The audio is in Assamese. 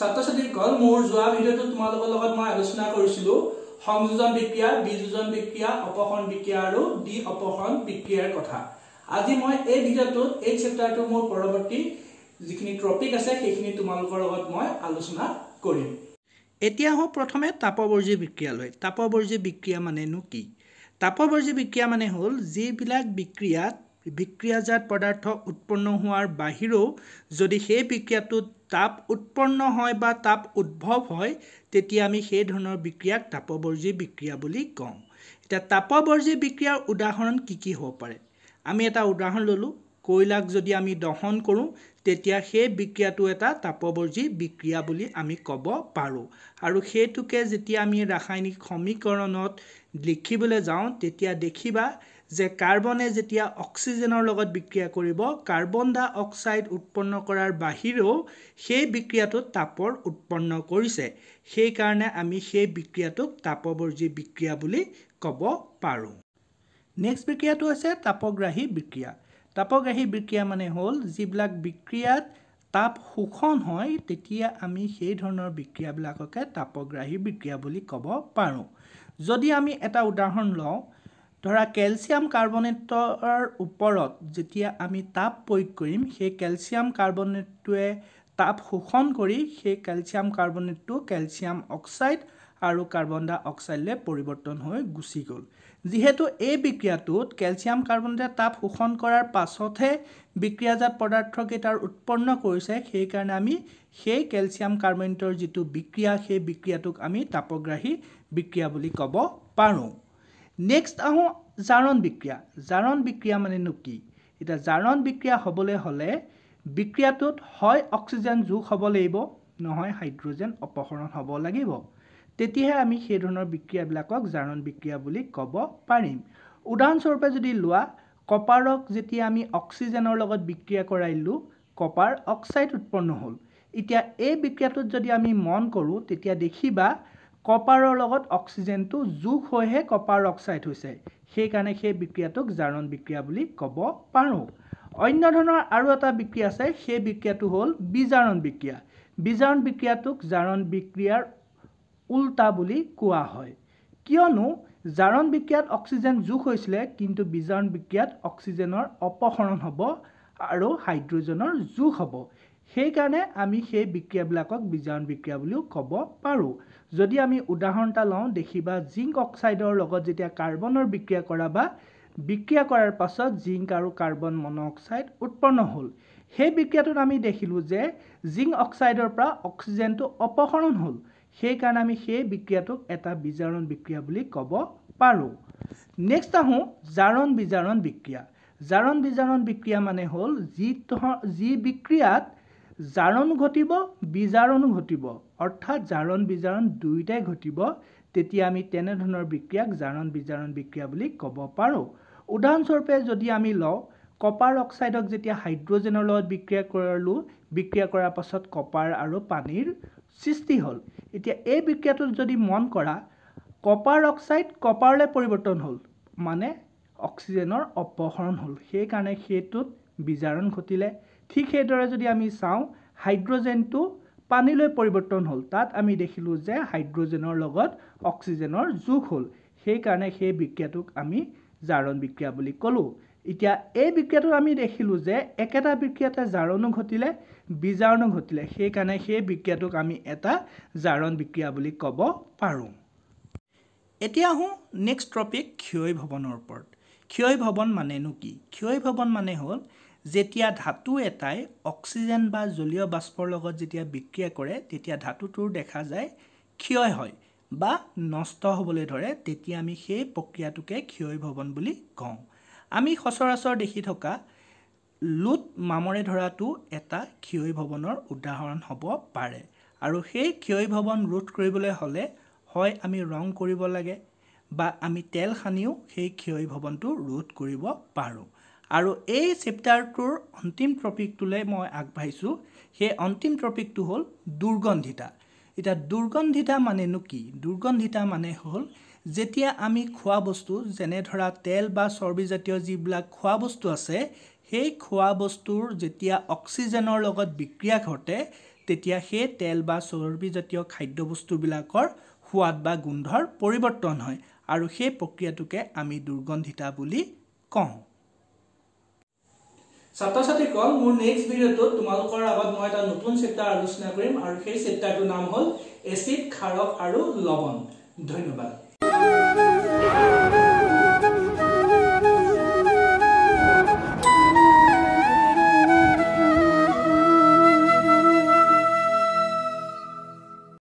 ছাত্ৰ ছাত্ৰীসকল মোৰ যোৱা ভিডিঅ'টো তোমালোকৰ লগত মই আলোচনা কৰিছিলোঁ সংযোজন বিক্ৰিয়া বিযোজন বিক্ৰিয়া অপসৰণ বিক্ৰিয়া আৰু দ্বি অপসৰণ বিক্ৰিয়াৰ কথা আজি মই এই ভিডিঅ'টোত এই চেপ্টাৰটো মোৰ পৰৱৰ্তী যিখিনি টপিক আছে সেইখিনি তোমালোকৰ লগত মই আলোচনা কৰিম এতিয়া আহোঁ প্ৰথমে তাপবৰ্জী বিক্ৰিয়ালৈ তাপবৰ্জী বিক্ৰিয়া মানেনো কি তাপবৰ্জী বিক্ৰিয়া মানে হ'ল যিবিলাক বিক্ৰিয়াত বিক্ৰিয়াজাত পদাৰ্থ উৎপন্ন হোৱাৰ বাহিৰেও যদি সেই বিক্ৰিয়াটোত তাপ উৎপন্ন হয় বা তাপ উদ্ভৱ হয় তেতিয়া আমি সেই ধৰণৰ বিক্ৰিয়াক তাপবৰ্জী বিক্ৰিয়া বুলি কওঁ এতিয়া তাপবৰ্জী বিক্ৰিয়াৰ উদাহৰণ কি কি হ'ব পাৰে আমি এটা উদাহৰণ ল'লোঁ কয়লাক যদি আমি দহন কৰোঁ তেতিয়া সেই বিক্ৰিয়াটো এটা তাপবৰ্জী বিক্ৰিয়া বুলি আমি ক'ব পাৰোঁ আৰু সেইটোকে যেতিয়া আমি ৰাসায়নিক সমীকৰণত লিখিবলৈ যাওঁ তেতিয়া দেখিবা যে কাৰ্বনে যেতিয়া অক্সিজেনৰ লগত বিক্ৰিয়া কৰিব কাৰ্বন ডাই অক্সাইড উৎপন্ন কৰাৰ বাহিৰেও সেই বিক্ৰিয়াটোত তাপৰ উৎপন্ন কৰিছে সেইকাৰণে আমি সেই বিক্ৰিয়াটোক তাপবৰ্জী বিক্ৰিয়া বুলি ক'ব পাৰোঁ নেক্সট বিক্ৰিয়াটো হৈছে তাপগ্ৰাহী বিক্ৰিয়া তাপগ্ৰাহী বিক্ৰিয়া মানে হ'ল যিবিলাক বিক্ৰিয়াত তাপ শোষণ হয় তেতিয়া আমি সেই ধৰণৰ বিক্ৰিয়াবিলাককে তাপগ্ৰাহী বিক্ৰিয়া বুলি ক'ব পাৰোঁ যদি আমি এটা উদাহৰণ লওঁ ধৰা কেলছিয়াম কাৰ্বনেটৰ ওপৰত যেতিয়া আমি তাপ প্ৰয়োগ কৰিম সেই কেলছিয়াম কাৰ্বনেটটোৱে তাপ শোষণ কৰি সেই কেলছিয়াম কাৰ্বনেটটো কেলছিয়াম অক্সাইড আৰু কাৰ্বন ডাই অক্সাইডলৈ পৰিৱৰ্তন হৈ গুচি গ'ল যিহেতু এই বিক্ৰিয়াটোত কেলছিয়াম কাৰ্বনেটে তাপ শোষণ কৰাৰ পাছতহে বিক্ৰিয়াজাত পদাৰ্থকেইটাৰ উৎপন্ন কৰিছে সেইকাৰণে আমি সেই কেলছিয়াম কাৰ্বনেটৰ যিটো বিক্ৰিয়া সেই বিক্ৰিয়াটোক আমি তাপগ্ৰাহী বিক্ৰিয়া বুলি ক'ব পাৰোঁ নেক্সট আহোঁ জাৰণ বিক্ৰিয়া জাৰণ বিক্ৰিয়া মানেনো কি এতিয়া জাৰণ বিক্ৰিয়া হ'বলৈ হ'লে বিক্ৰিয়াটোত হয় অক্সিজেন যোগ হ'ব লাগিব নহয় হাইড্ৰজেন অপসৰণ হ'ব লাগিব তেতিয়াহে আমি সেই ধৰণৰ বিক্ৰিয়াবিলাকক জাৰণ বিক্ৰিয়া বুলি ক'ব পাৰিম উদাহৰণস্বৰূপে যদি লোৱা কপাৰক যেতিয়া আমি অক্সিজেনৰ লগত বিক্ৰিয়া কৰাইলোঁ কপাৰ অক্সাইড উৎপন্ন হ'ল এতিয়া এই বিক্ৰিয়াটোত যদি আমি মন কৰোঁ তেতিয়া দেখিবা কপাৰৰ লগত অক্সিজেনটো যোগ হৈহে কপাৰ অক্সাইড হৈছে সেইকাৰণে সেই বিক্ৰিয়াটোক জাৰণ বিক্ৰিয়া বুলি ক'ব পাৰোঁ অন্য ধৰণৰ আৰু এটা বিক্ৰিয়া আছে সেই বিক্ৰিয়াটো হ'ল বীজাৰণ বিক্ৰিয়া বীজাৰণ বিক্ৰিয়াটোক জাৰণ বিক্ৰিয়াৰ ওল্টা বুলি কোৱা হয় কিয়নো জাৰণ বিক্ৰিয়াত অক্সিজেন যোগ হৈছিলে কিন্তু বীজাৰণ বিক্ৰিয়াত অক্সিজেনৰ অপসৰণ হ'ব আৰু হাইড্ৰজেনৰ যোগ হ'ব সেইকাৰণে আমি সেই বিক্ৰিয়াবিলাকক বীজাণ বিক্ৰিয়া বুলিও ক'ব পাৰোঁ যদি আমি উদাহৰণ এটা লওঁ দেখিবা জিংক অক্সাইডৰ লগত যেতিয়া কাৰ্বনৰ বিক্ৰিয়া কৰা বা বিক্ৰিয়া কৰাৰ পাছত জিংক আৰু কাৰ্বন মনঅক্সাইড উৎপন্ন হ'ল সেই বিক্ৰিয়াটোত আমি দেখিলোঁ যে জিংক অক্সাইডৰ পৰা অক্সিজেনটো অপসৰণ হ'ল সেইকাৰণে আমি সেই বিক্ৰিয়াটোক এটা বীজাৰণ বিক্ৰিয়া বুলি ক'ব পাৰোঁ নেক্সট আহোঁ জাৰণ বীজাৰণ বিক্ৰিয়া জাৰণ বীজাৰণ বিক্ৰিয়া মানে হ'ল যি যি বিক্ৰিয়াত জাৰণ ঘটিব বিজাৰণো ঘটিব অৰ্থাৎ জাৰণ বিজাৰণ দুয়োটাই ঘটিব তেতিয়া আমি তেনেধৰণৰ বিক্ৰিয়াক জাৰণ বিজাৰণ বিক্ৰিয়া বুলি ক'ব পাৰোঁ উদাহৰণস্বৰূপে যদি আমি লওঁ কপাৰ অক্সাইডক যেতিয়া হাইড্ৰজেনৰ লগত বিক্ৰিয়া কৰিলোঁ বিক্ৰিয়া কৰাৰ পাছত কপাৰ আৰু পানীৰ সৃষ্টি হ'ল এতিয়া এই বিক্ৰিয়াটোত যদি মন কৰা কপাৰ অক্সাইড কপাৰলৈ পৰিৱৰ্তন হ'ল মানে অক্সিজেনৰ অপসৰণ হ'ল সেইকাৰণে সেইটোত বিজাৰণ ঘটিলে ঠিক সেইদৰে যদি আমি চাওঁ হাইড্ৰজেনটো পানীলৈ পৰিৱৰ্তন হ'ল তাত আমি দেখিলোঁ যে হাইড্ৰজেনৰ লগত অক্সিজেনৰ যোগ হ'ল সেইকাৰণে সেই বিক্ৰিয়াটোক আমি জাৰণ বিক্ৰিয়া বুলি ক'লোঁ এতিয়া এই বিক্ৰিয়াটোত আমি দেখিলোঁ যে একেটা বিক্ৰিয়াতে জাৰণো ঘটিলে বীজাৰণো ঘটিলে সেইকাৰণে সেই বিক্ৰিয়াটোক আমি এটা জাৰণ বিক্ৰিয়া বুলি ক'ব পাৰোঁ এতিয়া আহোঁ নেক্সট টপিক ক্ষয় ভৱনৰ ওপৰত ক্ষয় ভৱন মানেনো কি ক্ষয় ভৱন মানে হ'ল যেতিয়া ধাতু এটাই অক্সিজেন বা জলীয় বাষ্পৰ লগত যেতিয়া বিক্ৰিয়া কৰে তেতিয়া ধাতুটোৰ দেখা যায় ক্ষয় হয় বা নষ্ট হ'বলৈ ধৰে তেতিয়া আমি সেই প্ৰক্ৰিয়াটোকে ক্ষয় ভৱন বুলি কওঁ আমি সচৰাচৰ দেখি থকা লোট মামৰে ধৰাটো এটা ক্ষয় ভৱনৰ উদাহৰণ হ'ব পাৰে আৰু সেই ক্ষয় ভৱন ৰোধ কৰিবলৈ হ'লে হয় আমি ৰং কৰিব লাগে বা আমি তেল সানিও সেই ক্ষয় ভৱনটো ৰোধ কৰিব পাৰোঁ আৰু এই চেপ্টাৰটোৰ অন্তিম টপিকটোলৈ মই আগবাঢ়িছোঁ সেই অন্তিম টপিকটো হ'ল দুৰ্গন্ধিতা এতিয়া দুৰ্গন্ধিতা মানেনো কি দুৰ্গন্ধিতা মানে হ'ল যেতিয়া আমি খোৱা বস্তু যেনে ধৰা তেল বা চৰ্বিজাতীয় যিবিলাক খোৱা বস্তু আছে সেই খোৱা বস্তুৰ যেতিয়া অক্সিজেনৰ লগত বিক্ৰিয়া ঘটে তেতিয়া সেই তেল বা চৰ্বিজাতীয় খাদ্যবস্তুবিলাকৰ সোৱাদ বা গোন্ধৰ পৰিৱৰ্তন হয় আৰু সেই প্ৰক্ৰিয়াটোকে আমি দুৰ্গন্ধিতা বুলি কওঁ ছাত্ৰ ছাত্ৰীসকল মোৰ নেক্সট ভিডিওতে তোমালোকৰ আগত মই এটা নতুন চেপ্টাৰ আলোচনা কৰিম আৰু সেই চেপ্টাৰটিৰ নাম হল এচিড খাৰক আৰু লৱণ ধন্যবাদ